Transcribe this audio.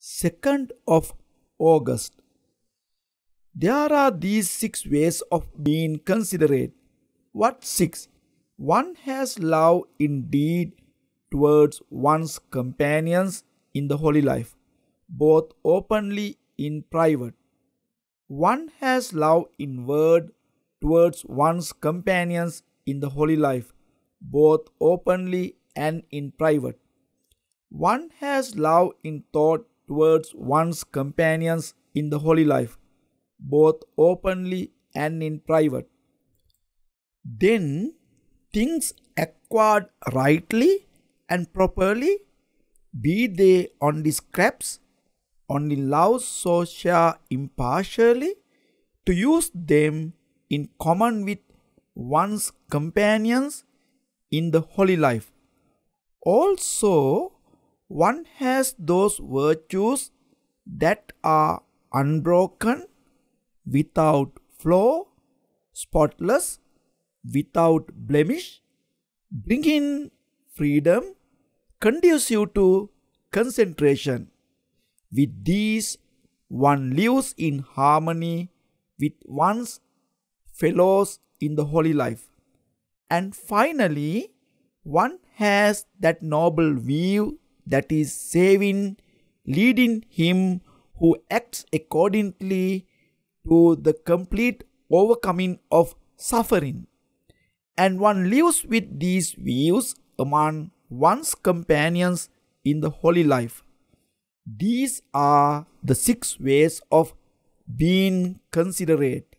2nd of August. There are these six ways of being considerate. What six? One has love indeed towards one's companions in the holy life, both openly in private. One has love in word towards one's companions in the holy life, both openly and in private. One has love in thought towards one's companions in the holy life, both openly and in private. Then things acquired rightly and properly, be they only scraps, only love so share impartially, to use them in common with one's companions in the holy life. Also, one has those virtues that are unbroken, without flaw, spotless, without blemish, bring in freedom, conducive to concentration. With these, one lives in harmony with one's fellows in the holy life. And finally, one has that noble view that is saving, leading him who acts accordingly to the complete overcoming of suffering. And one lives with these views among one's companions in the holy life. These are the six ways of being considerate.